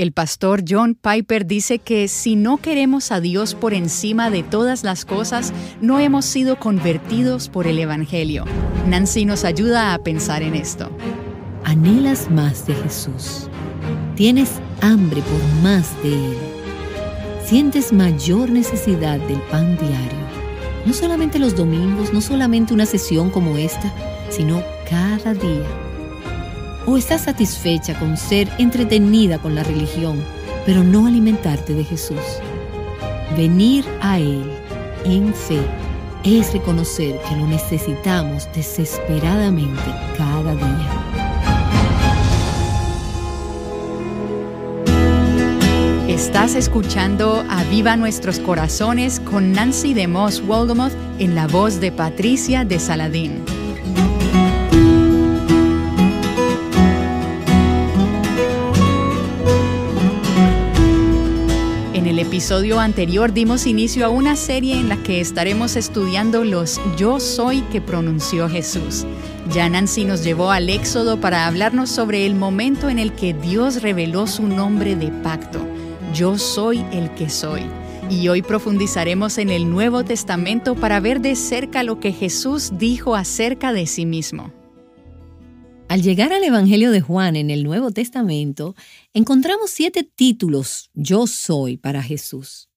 El pastor John Piper dice que si no queremos a Dios por encima de todas las cosas, no hemos sido convertidos por el Evangelio. Nancy nos ayuda a pensar en esto. Anhelas más de Jesús. Tienes hambre por más de Él. Sientes mayor necesidad del pan diario. No solamente los domingos, no solamente una sesión como esta, sino cada día o estás satisfecha con ser entretenida con la religión, pero no alimentarte de Jesús. Venir a Él en fe es reconocer que lo necesitamos desesperadamente cada día. Estás escuchando Aviva Nuestros Corazones con Nancy de Moss en la voz de Patricia de Saladín. episodio anterior dimos inicio a una serie en la que estaremos estudiando los yo soy que pronunció Jesús. Ya Nancy nos llevó al Éxodo para hablarnos sobre el momento en el que Dios reveló su nombre de pacto. Yo soy el que soy. Y hoy profundizaremos en el Nuevo Testamento para ver de cerca lo que Jesús dijo acerca de sí mismo. Al llegar al Evangelio de Juan en el Nuevo Testamento, encontramos siete títulos Yo soy para Jesús.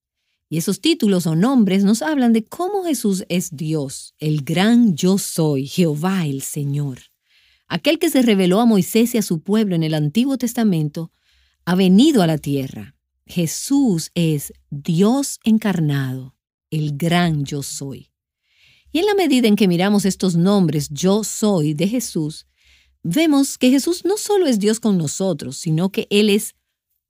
Y esos títulos o nombres nos hablan de cómo Jesús es Dios, el gran yo soy, Jehová el Señor. Aquel que se reveló a Moisés y a su pueblo en el Antiguo Testamento, ha venido a la tierra. Jesús es Dios encarnado, el gran yo soy. Y en la medida en que miramos estos nombres yo soy de Jesús, vemos que Jesús no solo es Dios con nosotros, sino que Él es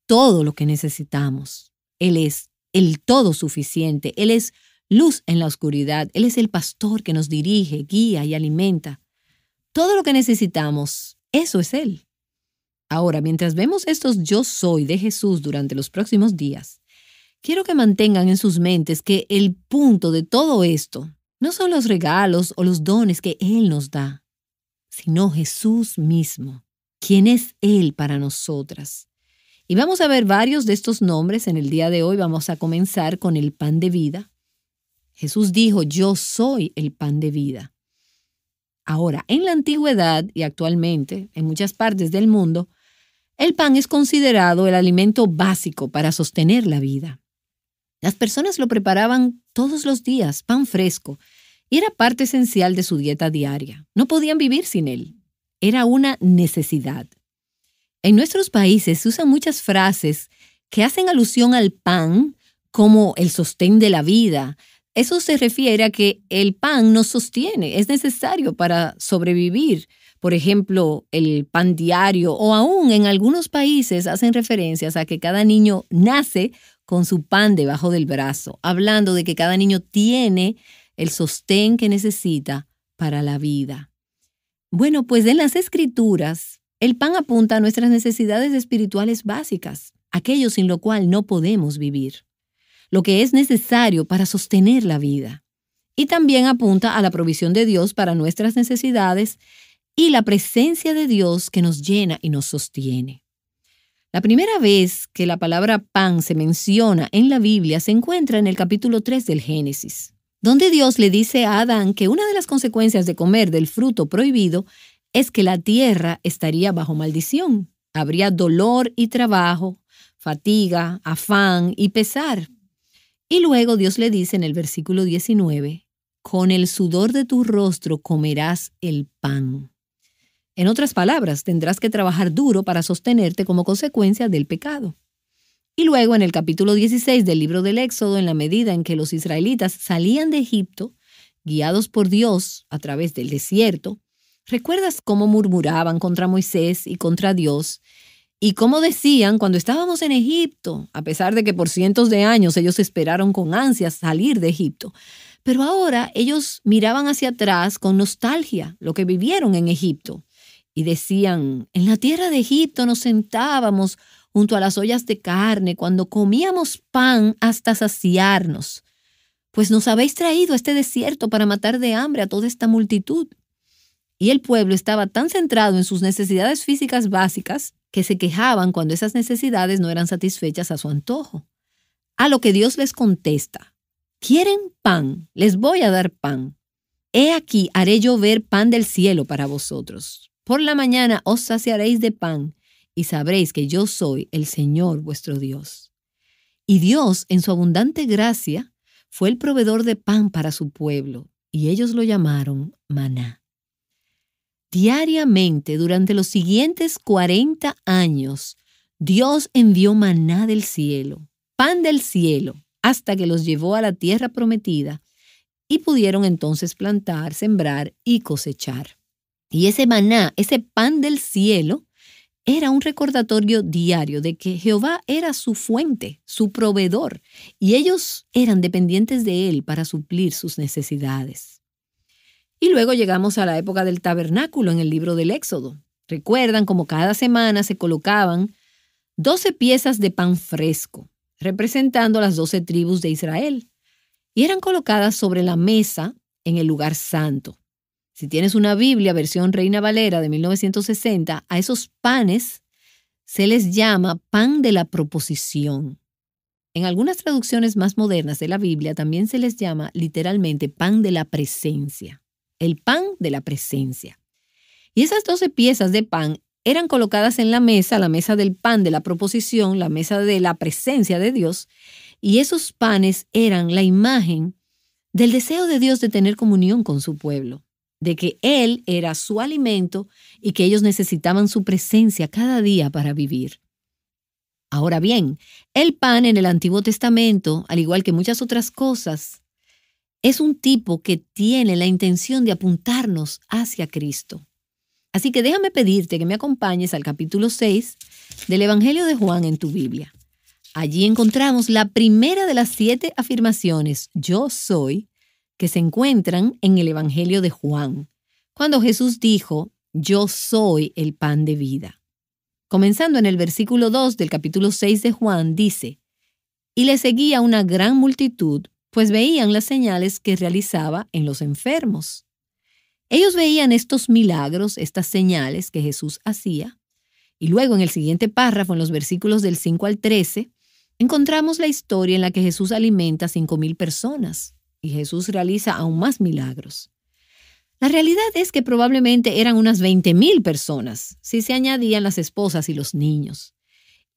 todo lo que necesitamos. Él es el todo suficiente. Él es luz en la oscuridad. Él es el pastor que nos dirige, guía y alimenta. Todo lo que necesitamos, eso es Él. Ahora, mientras vemos estos yo soy de Jesús durante los próximos días, quiero que mantengan en sus mentes que el punto de todo esto no son los regalos o los dones que Él nos da, sino Jesús mismo. ¿Quién es Él para nosotras? Y vamos a ver varios de estos nombres en el día de hoy. Vamos a comenzar con el pan de vida. Jesús dijo, yo soy el pan de vida. Ahora, en la antigüedad y actualmente, en muchas partes del mundo, el pan es considerado el alimento básico para sostener la vida. Las personas lo preparaban todos los días, pan fresco, era parte esencial de su dieta diaria. No podían vivir sin él. Era una necesidad. En nuestros países se usan muchas frases que hacen alusión al pan como el sostén de la vida. Eso se refiere a que el pan nos sostiene, es necesario para sobrevivir. Por ejemplo, el pan diario o aún en algunos países hacen referencias a que cada niño nace con su pan debajo del brazo, hablando de que cada niño tiene el sostén que necesita para la vida. Bueno, pues en las escrituras, el pan apunta a nuestras necesidades espirituales básicas, aquello sin lo cual no podemos vivir, lo que es necesario para sostener la vida. Y también apunta a la provisión de Dios para nuestras necesidades y la presencia de Dios que nos llena y nos sostiene. La primera vez que la palabra pan se menciona en la Biblia se encuentra en el capítulo 3 del Génesis donde Dios le dice a Adán que una de las consecuencias de comer del fruto prohibido es que la tierra estaría bajo maldición. Habría dolor y trabajo, fatiga, afán y pesar. Y luego Dios le dice en el versículo 19, con el sudor de tu rostro comerás el pan. En otras palabras, tendrás que trabajar duro para sostenerte como consecuencia del pecado. Y luego en el capítulo 16 del libro del Éxodo, en la medida en que los israelitas salían de Egipto, guiados por Dios a través del desierto, ¿recuerdas cómo murmuraban contra Moisés y contra Dios? Y cómo decían cuando estábamos en Egipto, a pesar de que por cientos de años ellos esperaron con ansias salir de Egipto. Pero ahora ellos miraban hacia atrás con nostalgia lo que vivieron en Egipto. Y decían, en la tierra de Egipto nos sentábamos junto a las ollas de carne, cuando comíamos pan hasta saciarnos. Pues nos habéis traído a este desierto para matar de hambre a toda esta multitud. Y el pueblo estaba tan centrado en sus necesidades físicas básicas que se quejaban cuando esas necesidades no eran satisfechas a su antojo. A lo que Dios les contesta, quieren pan, les voy a dar pan. He aquí, haré llover pan del cielo para vosotros. Por la mañana os saciaréis de pan y sabréis que yo soy el Señor vuestro Dios. Y Dios, en su abundante gracia, fue el proveedor de pan para su pueblo, y ellos lo llamaron maná. Diariamente, durante los siguientes 40 años, Dios envió maná del cielo, pan del cielo, hasta que los llevó a la tierra prometida, y pudieron entonces plantar, sembrar y cosechar. Y ese maná, ese pan del cielo, era un recordatorio diario de que Jehová era su fuente, su proveedor, y ellos eran dependientes de él para suplir sus necesidades. Y luego llegamos a la época del tabernáculo en el libro del Éxodo. Recuerdan cómo cada semana se colocaban doce piezas de pan fresco, representando las doce tribus de Israel, y eran colocadas sobre la mesa en el lugar santo. Si tienes una Biblia versión Reina Valera de 1960, a esos panes se les llama pan de la proposición. En algunas traducciones más modernas de la Biblia también se les llama literalmente pan de la presencia, el pan de la presencia. Y esas 12 piezas de pan eran colocadas en la mesa, la mesa del pan de la proposición, la mesa de la presencia de Dios, y esos panes eran la imagen del deseo de Dios de tener comunión con su pueblo de que Él era su alimento y que ellos necesitaban su presencia cada día para vivir. Ahora bien, el pan en el Antiguo Testamento, al igual que muchas otras cosas, es un tipo que tiene la intención de apuntarnos hacia Cristo. Así que déjame pedirte que me acompañes al capítulo 6 del Evangelio de Juan en tu Biblia. Allí encontramos la primera de las siete afirmaciones, yo soy, que se encuentran en el Evangelio de Juan, cuando Jesús dijo, Yo soy el pan de vida. Comenzando en el versículo 2 del capítulo 6 de Juan, dice, Y le seguía una gran multitud, pues veían las señales que realizaba en los enfermos. Ellos veían estos milagros, estas señales que Jesús hacía, y luego en el siguiente párrafo, en los versículos del 5 al 13, encontramos la historia en la que Jesús alimenta a 5.000 personas y Jesús realiza aún más milagros. La realidad es que probablemente eran unas 20.000 personas, si se añadían las esposas y los niños.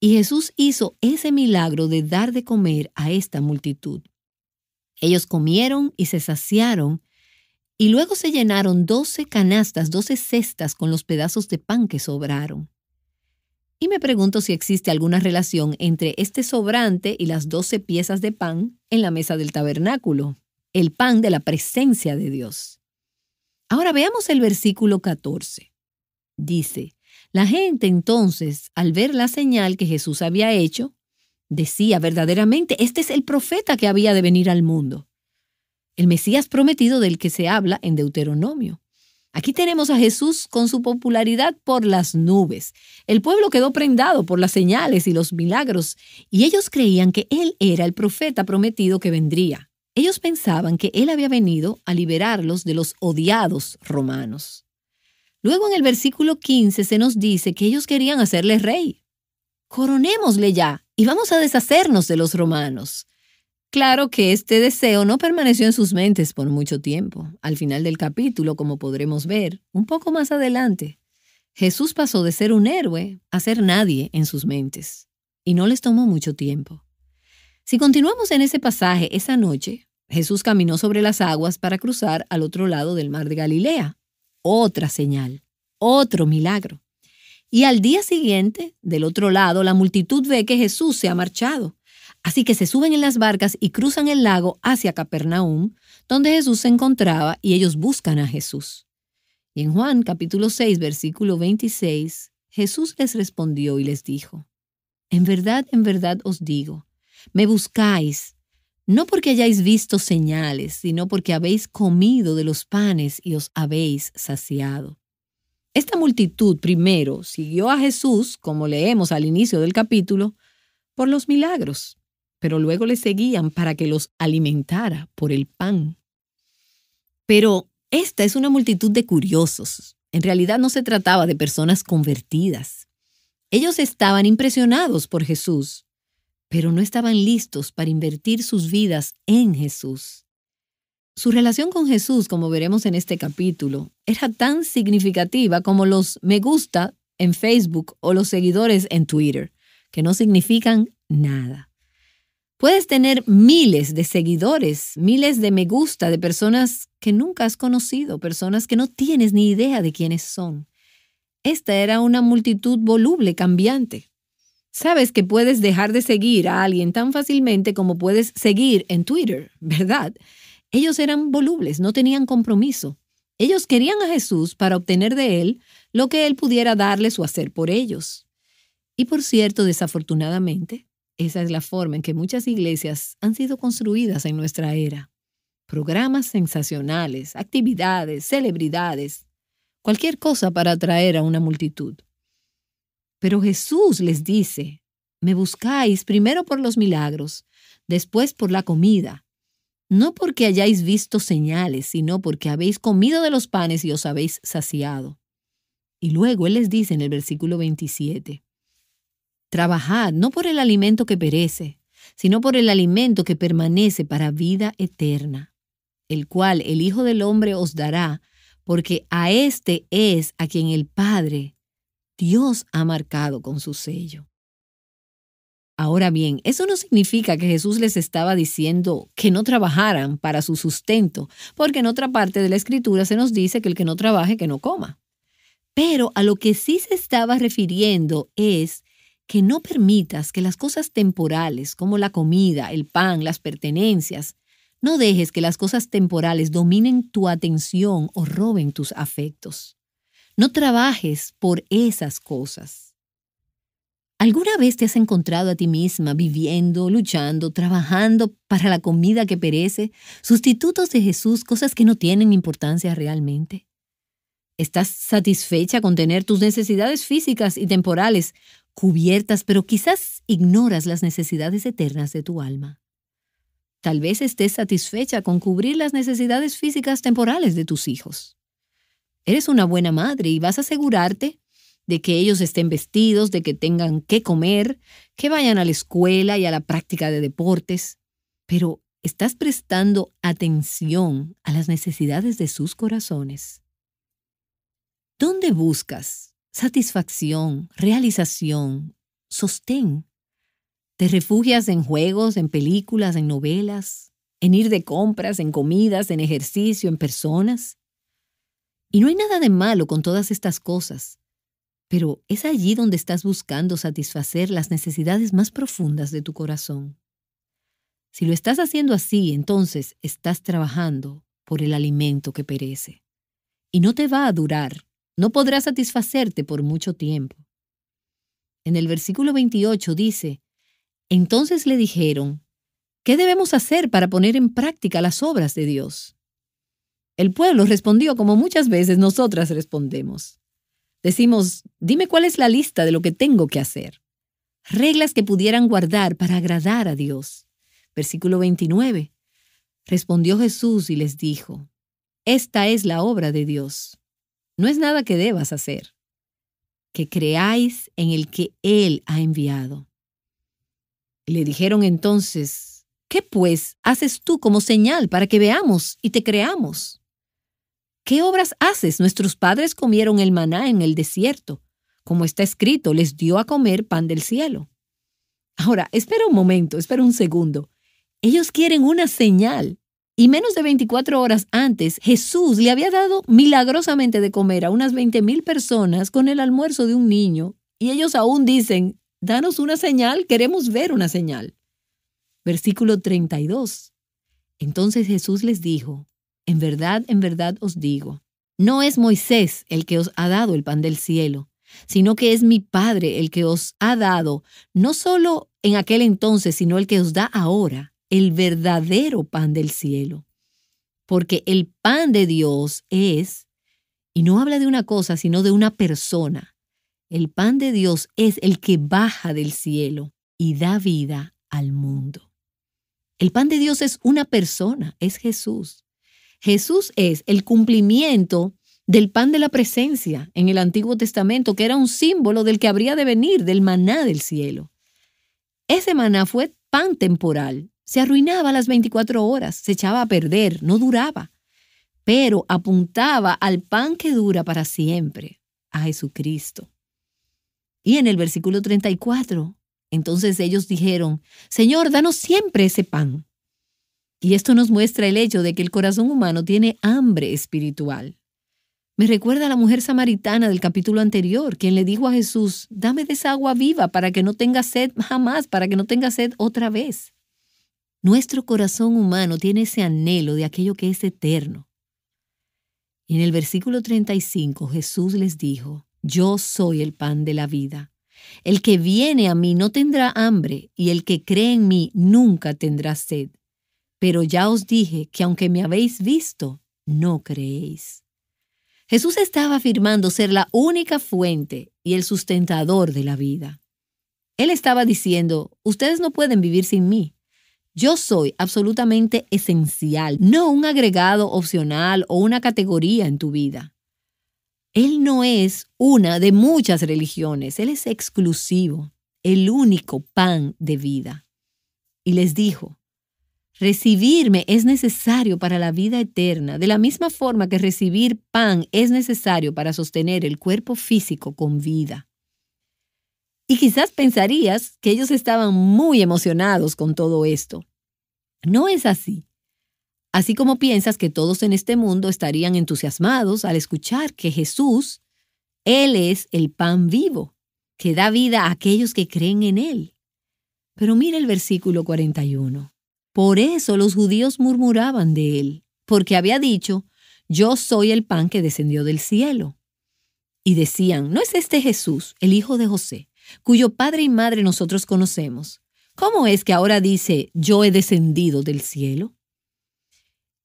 Y Jesús hizo ese milagro de dar de comer a esta multitud. Ellos comieron y se saciaron, y luego se llenaron 12 canastas, 12 cestas con los pedazos de pan que sobraron. Y me pregunto si existe alguna relación entre este sobrante y las 12 piezas de pan en la mesa del tabernáculo el pan de la presencia de Dios. Ahora veamos el versículo 14. Dice, la gente entonces, al ver la señal que Jesús había hecho, decía verdaderamente, este es el profeta que había de venir al mundo, el Mesías prometido del que se habla en Deuteronomio. Aquí tenemos a Jesús con su popularidad por las nubes. El pueblo quedó prendado por las señales y los milagros, y ellos creían que Él era el profeta prometido que vendría. Ellos pensaban que él había venido a liberarlos de los odiados romanos. Luego en el versículo 15 se nos dice que ellos querían hacerle rey. Coronémosle ya y vamos a deshacernos de los romanos. Claro que este deseo no permaneció en sus mentes por mucho tiempo. Al final del capítulo, como podremos ver, un poco más adelante, Jesús pasó de ser un héroe a ser nadie en sus mentes. Y no les tomó mucho tiempo. Si continuamos en ese pasaje, esa noche Jesús caminó sobre las aguas para cruzar al otro lado del mar de Galilea. Otra señal, otro milagro. Y al día siguiente, del otro lado, la multitud ve que Jesús se ha marchado. Así que se suben en las barcas y cruzan el lago hacia Capernaum, donde Jesús se encontraba y ellos buscan a Jesús. Y en Juan capítulo 6, versículo 26, Jesús les respondió y les dijo, En verdad, en verdad os digo, me buscáis, no porque hayáis visto señales, sino porque habéis comido de los panes y os habéis saciado. Esta multitud primero siguió a Jesús, como leemos al inicio del capítulo, por los milagros, pero luego le seguían para que los alimentara por el pan. Pero esta es una multitud de curiosos. En realidad no se trataba de personas convertidas. Ellos estaban impresionados por Jesús, pero no estaban listos para invertir sus vidas en Jesús. Su relación con Jesús, como veremos en este capítulo, era tan significativa como los me gusta en Facebook o los seguidores en Twitter, que no significan nada. Puedes tener miles de seguidores, miles de me gusta de personas que nunca has conocido, personas que no tienes ni idea de quiénes son. Esta era una multitud voluble, cambiante, Sabes que puedes dejar de seguir a alguien tan fácilmente como puedes seguir en Twitter, ¿verdad? Ellos eran volubles, no tenían compromiso. Ellos querían a Jesús para obtener de él lo que él pudiera darles o hacer por ellos. Y por cierto, desafortunadamente, esa es la forma en que muchas iglesias han sido construidas en nuestra era. Programas sensacionales, actividades, celebridades, cualquier cosa para atraer a una multitud. Pero Jesús les dice, me buscáis primero por los milagros, después por la comida, no porque hayáis visto señales, sino porque habéis comido de los panes y os habéis saciado. Y luego Él les dice en el versículo 27, Trabajad no por el alimento que perece, sino por el alimento que permanece para vida eterna, el cual el Hijo del Hombre os dará, porque a este es a quien el Padre Dios ha marcado con su sello. Ahora bien, eso no significa que Jesús les estaba diciendo que no trabajaran para su sustento, porque en otra parte de la escritura se nos dice que el que no trabaje, que no coma. Pero a lo que sí se estaba refiriendo es que no permitas que las cosas temporales, como la comida, el pan, las pertenencias, no dejes que las cosas temporales dominen tu atención o roben tus afectos. No trabajes por esas cosas. ¿Alguna vez te has encontrado a ti misma viviendo, luchando, trabajando para la comida que perece, sustitutos de Jesús, cosas que no tienen importancia realmente? ¿Estás satisfecha con tener tus necesidades físicas y temporales cubiertas, pero quizás ignoras las necesidades eternas de tu alma? Tal vez estés satisfecha con cubrir las necesidades físicas temporales de tus hijos. Eres una buena madre y vas a asegurarte de que ellos estén vestidos, de que tengan qué comer, que vayan a la escuela y a la práctica de deportes. Pero estás prestando atención a las necesidades de sus corazones. ¿Dónde buscas satisfacción, realización, sostén? ¿Te refugias en juegos, en películas, en novelas, en ir de compras, en comidas, en ejercicio, en personas? Y no hay nada de malo con todas estas cosas, pero es allí donde estás buscando satisfacer las necesidades más profundas de tu corazón. Si lo estás haciendo así, entonces estás trabajando por el alimento que perece. Y no te va a durar, no podrás satisfacerte por mucho tiempo. En el versículo 28 dice, entonces le dijeron, ¿qué debemos hacer para poner en práctica las obras de Dios? El pueblo respondió como muchas veces nosotras respondemos. Decimos, dime cuál es la lista de lo que tengo que hacer. Reglas que pudieran guardar para agradar a Dios. Versículo 29. Respondió Jesús y les dijo, Esta es la obra de Dios. No es nada que debas hacer. Que creáis en el que Él ha enviado. Le dijeron entonces, ¿qué pues haces tú como señal para que veamos y te creamos? ¿Qué obras haces? Nuestros padres comieron el maná en el desierto. Como está escrito, les dio a comer pan del cielo. Ahora, espera un momento, espera un segundo. Ellos quieren una señal. Y menos de 24 horas antes, Jesús le había dado milagrosamente de comer a unas 20.000 personas con el almuerzo de un niño. Y ellos aún dicen, danos una señal, queremos ver una señal. Versículo 32. Entonces Jesús les dijo, en verdad, en verdad os digo, no es Moisés el que os ha dado el pan del cielo, sino que es mi Padre el que os ha dado, no solo en aquel entonces, sino el que os da ahora, el verdadero pan del cielo. Porque el pan de Dios es, y no habla de una cosa, sino de una persona, el pan de Dios es el que baja del cielo y da vida al mundo. El pan de Dios es una persona, es Jesús. Jesús es el cumplimiento del pan de la presencia en el Antiguo Testamento, que era un símbolo del que habría de venir, del maná del cielo. Ese maná fue pan temporal, se arruinaba a las 24 horas, se echaba a perder, no duraba, pero apuntaba al pan que dura para siempre, a Jesucristo. Y en el versículo 34, entonces ellos dijeron, Señor, danos siempre ese pan. Y esto nos muestra el hecho de que el corazón humano tiene hambre espiritual. Me recuerda a la mujer samaritana del capítulo anterior, quien le dijo a Jesús, dame de esa agua viva para que no tenga sed jamás, para que no tenga sed otra vez. Nuestro corazón humano tiene ese anhelo de aquello que es eterno. Y en el versículo 35 Jesús les dijo, yo soy el pan de la vida. El que viene a mí no tendrá hambre, y el que cree en mí nunca tendrá sed. Pero ya os dije que aunque me habéis visto, no creéis. Jesús estaba afirmando ser la única fuente y el sustentador de la vida. Él estaba diciendo, ustedes no pueden vivir sin mí. Yo soy absolutamente esencial, no un agregado opcional o una categoría en tu vida. Él no es una de muchas religiones, Él es exclusivo, el único pan de vida. Y les dijo, Recibirme es necesario para la vida eterna, de la misma forma que recibir pan es necesario para sostener el cuerpo físico con vida. Y quizás pensarías que ellos estaban muy emocionados con todo esto. No es así. Así como piensas que todos en este mundo estarían entusiasmados al escuchar que Jesús, Él es el pan vivo, que da vida a aquellos que creen en Él. Pero mira el versículo 41. Por eso los judíos murmuraban de él, porque había dicho, yo soy el pan que descendió del cielo. Y decían, ¿no es este Jesús, el hijo de José, cuyo padre y madre nosotros conocemos? ¿Cómo es que ahora dice, yo he descendido del cielo?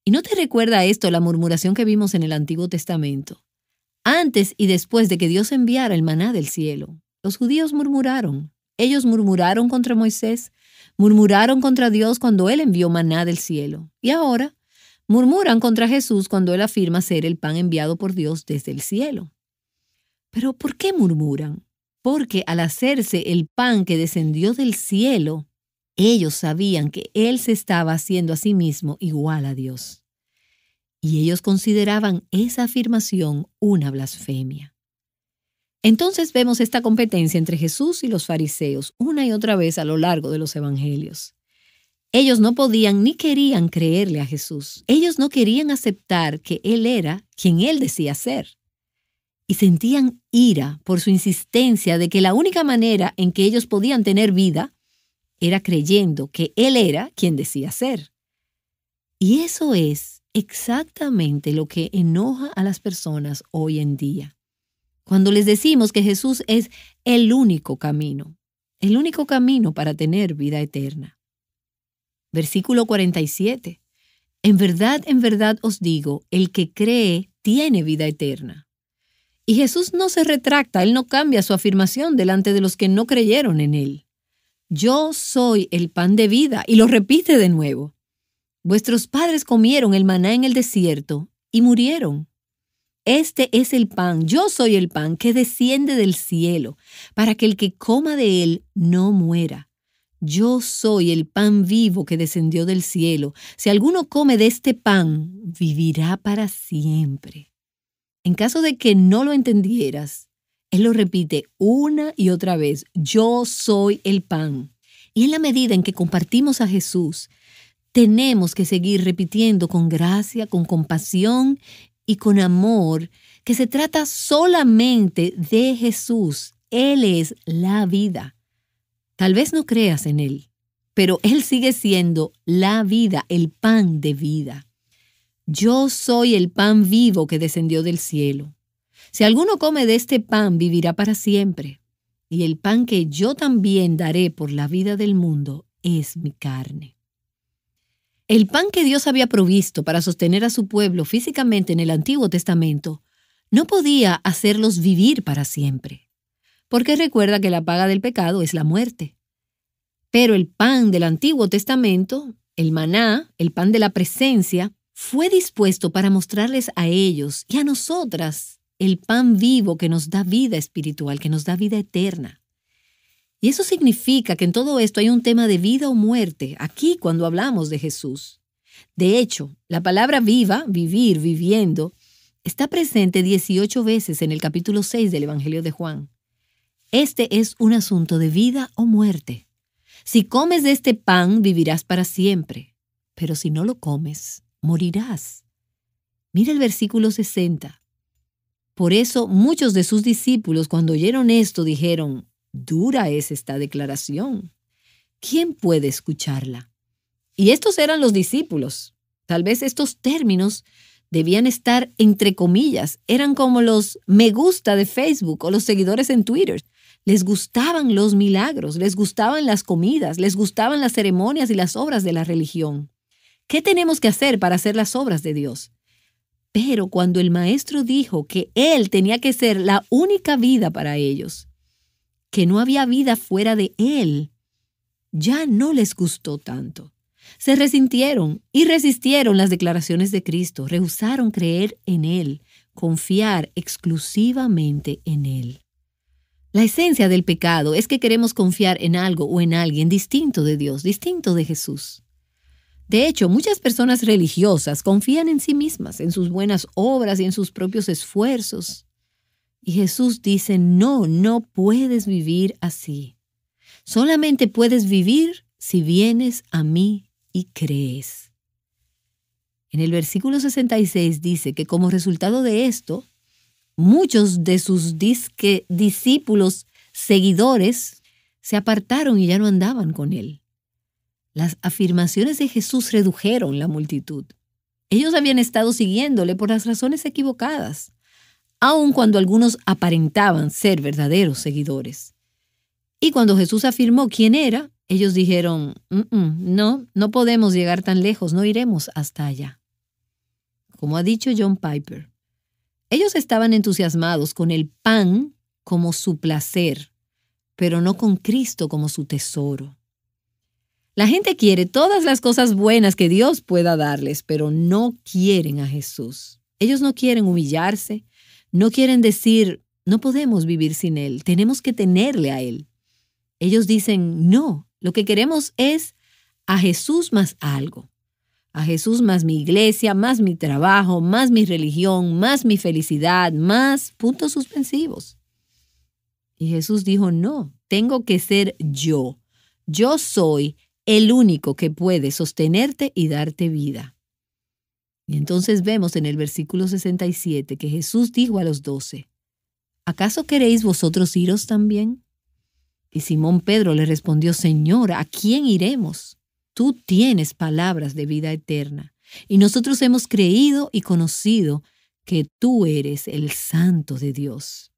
¿Y no te recuerda esto la murmuración que vimos en el Antiguo Testamento? Antes y después de que Dios enviara el maná del cielo, los judíos murmuraron. Ellos murmuraron contra Moisés, Murmuraron contra Dios cuando Él envió maná del cielo. Y ahora murmuran contra Jesús cuando Él afirma ser el pan enviado por Dios desde el cielo. Pero ¿por qué murmuran? Porque al hacerse el pan que descendió del cielo, ellos sabían que Él se estaba haciendo a sí mismo igual a Dios. Y ellos consideraban esa afirmación una blasfemia. Entonces vemos esta competencia entre Jesús y los fariseos una y otra vez a lo largo de los evangelios. Ellos no podían ni querían creerle a Jesús. Ellos no querían aceptar que Él era quien Él decía ser. Y sentían ira por su insistencia de que la única manera en que ellos podían tener vida era creyendo que Él era quien decía ser. Y eso es exactamente lo que enoja a las personas hoy en día. Cuando les decimos que Jesús es el único camino, el único camino para tener vida eterna. Versículo 47. En verdad, en verdad os digo, el que cree tiene vida eterna. Y Jesús no se retracta, él no cambia su afirmación delante de los que no creyeron en él. Yo soy el pan de vida, y lo repite de nuevo. Vuestros padres comieron el maná en el desierto y murieron. Este es el pan, yo soy el pan que desciende del cielo, para que el que coma de él no muera. Yo soy el pan vivo que descendió del cielo. Si alguno come de este pan, vivirá para siempre. En caso de que no lo entendieras, él lo repite una y otra vez, yo soy el pan. Y en la medida en que compartimos a Jesús, tenemos que seguir repitiendo con gracia, con compasión y con amor que se trata solamente de Jesús. Él es la vida. Tal vez no creas en Él, pero Él sigue siendo la vida, el pan de vida. Yo soy el pan vivo que descendió del cielo. Si alguno come de este pan, vivirá para siempre. Y el pan que yo también daré por la vida del mundo es mi carne. El pan que Dios había provisto para sostener a su pueblo físicamente en el Antiguo Testamento no podía hacerlos vivir para siempre, porque recuerda que la paga del pecado es la muerte. Pero el pan del Antiguo Testamento, el maná, el pan de la presencia, fue dispuesto para mostrarles a ellos y a nosotras el pan vivo que nos da vida espiritual, que nos da vida eterna. Y eso significa que en todo esto hay un tema de vida o muerte, aquí cuando hablamos de Jesús. De hecho, la palabra viva, vivir, viviendo, está presente 18 veces en el capítulo 6 del Evangelio de Juan. Este es un asunto de vida o muerte. Si comes de este pan, vivirás para siempre, pero si no lo comes, morirás. Mira el versículo 60. Por eso muchos de sus discípulos cuando oyeron esto dijeron, Dura es esta declaración. ¿Quién puede escucharla? Y estos eran los discípulos. Tal vez estos términos debían estar entre comillas. Eran como los me gusta de Facebook o los seguidores en Twitter. Les gustaban los milagros, les gustaban las comidas, les gustaban las ceremonias y las obras de la religión. ¿Qué tenemos que hacer para hacer las obras de Dios? Pero cuando el maestro dijo que Él tenía que ser la única vida para ellos, que no había vida fuera de él, ya no les gustó tanto. Se resintieron y resistieron las declaraciones de Cristo, rehusaron creer en Él, confiar exclusivamente en Él. La esencia del pecado es que queremos confiar en algo o en alguien distinto de Dios, distinto de Jesús. De hecho, muchas personas religiosas confían en sí mismas, en sus buenas obras y en sus propios esfuerzos. Y Jesús dice, no, no puedes vivir así. Solamente puedes vivir si vienes a mí y crees. En el versículo 66 dice que como resultado de esto, muchos de sus discípulos seguidores se apartaron y ya no andaban con él. Las afirmaciones de Jesús redujeron la multitud. Ellos habían estado siguiéndole por las razones equivocadas aun cuando algunos aparentaban ser verdaderos seguidores. Y cuando Jesús afirmó quién era, ellos dijeron, no, no podemos llegar tan lejos, no iremos hasta allá. Como ha dicho John Piper, ellos estaban entusiasmados con el pan como su placer, pero no con Cristo como su tesoro. La gente quiere todas las cosas buenas que Dios pueda darles, pero no quieren a Jesús. Ellos no quieren humillarse, no quieren decir, no podemos vivir sin Él, tenemos que tenerle a Él. Ellos dicen, no, lo que queremos es a Jesús más algo. A Jesús más mi iglesia, más mi trabajo, más mi religión, más mi felicidad, más puntos suspensivos. Y Jesús dijo, no, tengo que ser yo. Yo soy el único que puede sostenerte y darte vida. Y entonces vemos en el versículo 67 que Jesús dijo a los doce, ¿acaso queréis vosotros iros también? Y Simón Pedro le respondió, Señor, ¿a quién iremos? Tú tienes palabras de vida eterna, y nosotros hemos creído y conocido que tú eres el santo de Dios.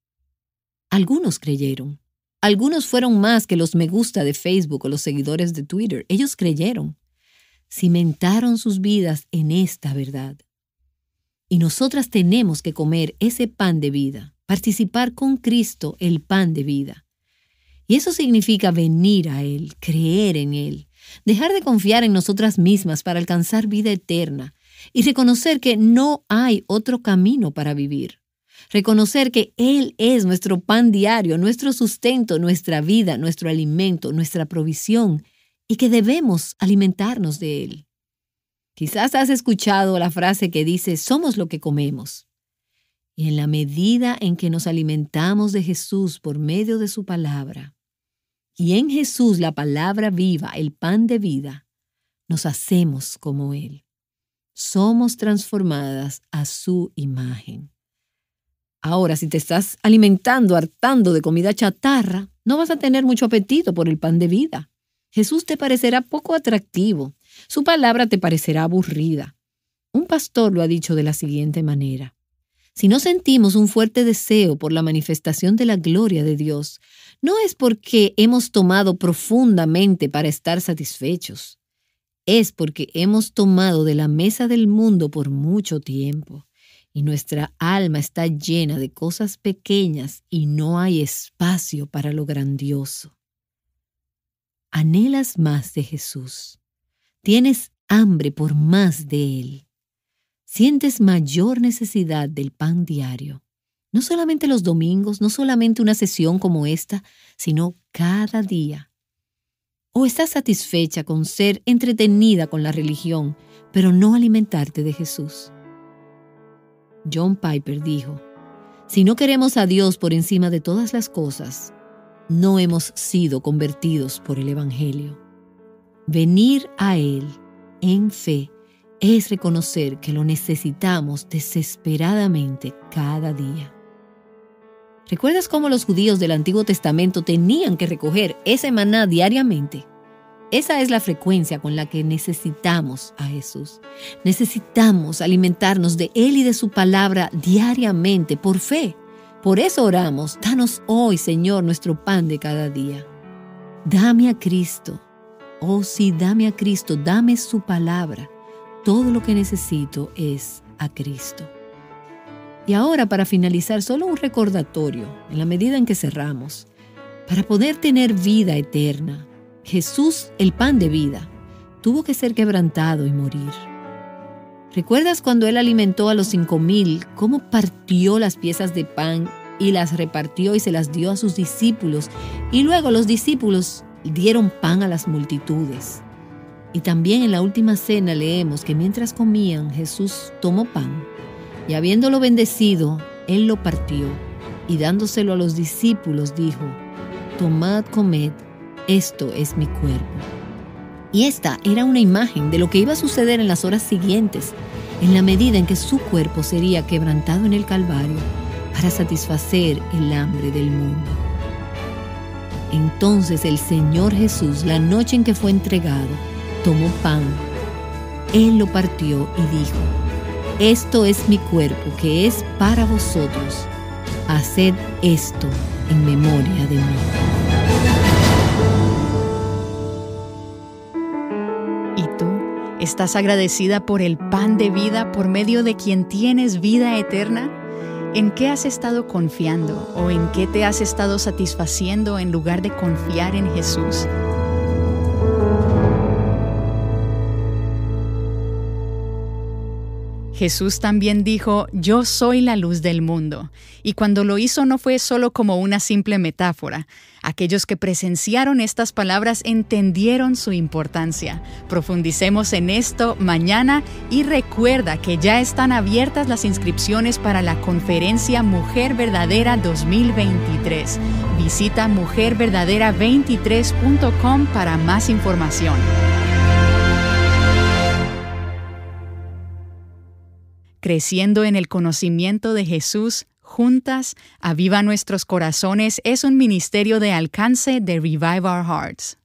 Algunos creyeron. Algunos fueron más que los me gusta de Facebook o los seguidores de Twitter. Ellos creyeron cimentaron sus vidas en esta verdad. Y nosotras tenemos que comer ese pan de vida, participar con Cristo el pan de vida. Y eso significa venir a Él, creer en Él, dejar de confiar en nosotras mismas para alcanzar vida eterna y reconocer que no hay otro camino para vivir. Reconocer que Él es nuestro pan diario, nuestro sustento, nuestra vida, nuestro alimento, nuestra provisión y que debemos alimentarnos de él. Quizás has escuchado la frase que dice, somos lo que comemos. Y en la medida en que nos alimentamos de Jesús por medio de su palabra, y en Jesús la palabra viva, el pan de vida, nos hacemos como Él. Somos transformadas a su imagen. Ahora, si te estás alimentando, hartando de comida chatarra, no vas a tener mucho apetito por el pan de vida. Jesús te parecerá poco atractivo, su palabra te parecerá aburrida. Un pastor lo ha dicho de la siguiente manera. Si no sentimos un fuerte deseo por la manifestación de la gloria de Dios, no es porque hemos tomado profundamente para estar satisfechos, es porque hemos tomado de la mesa del mundo por mucho tiempo y nuestra alma está llena de cosas pequeñas y no hay espacio para lo grandioso anhelas más de Jesús, tienes hambre por más de Él, sientes mayor necesidad del pan diario, no solamente los domingos, no solamente una sesión como esta, sino cada día. O estás satisfecha con ser entretenida con la religión, pero no alimentarte de Jesús. John Piper dijo, si no queremos a Dios por encima de todas las cosas, no hemos sido convertidos por el Evangelio. Venir a Él en fe es reconocer que lo necesitamos desesperadamente cada día. ¿Recuerdas cómo los judíos del Antiguo Testamento tenían que recoger esa maná diariamente? Esa es la frecuencia con la que necesitamos a Jesús. Necesitamos alimentarnos de Él y de su palabra diariamente por fe. Por eso oramos, danos hoy, Señor, nuestro pan de cada día. Dame a Cristo, oh sí, dame a Cristo, dame su palabra. Todo lo que necesito es a Cristo. Y ahora, para finalizar, solo un recordatorio, en la medida en que cerramos, para poder tener vida eterna. Jesús, el pan de vida, tuvo que ser quebrantado y morir. ¿Recuerdas cuando él alimentó a los cinco mil? ¿Cómo partió las piezas de pan y las repartió y se las dio a sus discípulos? Y luego los discípulos dieron pan a las multitudes. Y también en la última cena leemos que mientras comían Jesús tomó pan y habiéndolo bendecido, él lo partió y dándoselo a los discípulos dijo, tomad, comed, esto es mi cuerpo. Y esta era una imagen de lo que iba a suceder en las horas siguientes, en la medida en que su cuerpo sería quebrantado en el Calvario para satisfacer el hambre del mundo. Entonces el Señor Jesús, la noche en que fue entregado, tomó pan. Él lo partió y dijo, Esto es mi cuerpo que es para vosotros. Haced esto en memoria de mí. ¿Estás agradecida por el pan de vida por medio de quien tienes vida eterna? ¿En qué has estado confiando o en qué te has estado satisfaciendo en lugar de confiar en Jesús? Jesús también dijo, Yo soy la luz del mundo. Y cuando lo hizo no fue solo como una simple metáfora. Aquellos que presenciaron estas palabras entendieron su importancia. Profundicemos en esto mañana y recuerda que ya están abiertas las inscripciones para la conferencia Mujer Verdadera 2023. Visita mujerverdadera23.com para más información. Creciendo en el conocimiento de Jesús, juntas, aviva nuestros corazones es un ministerio de alcance de Revive Our Hearts.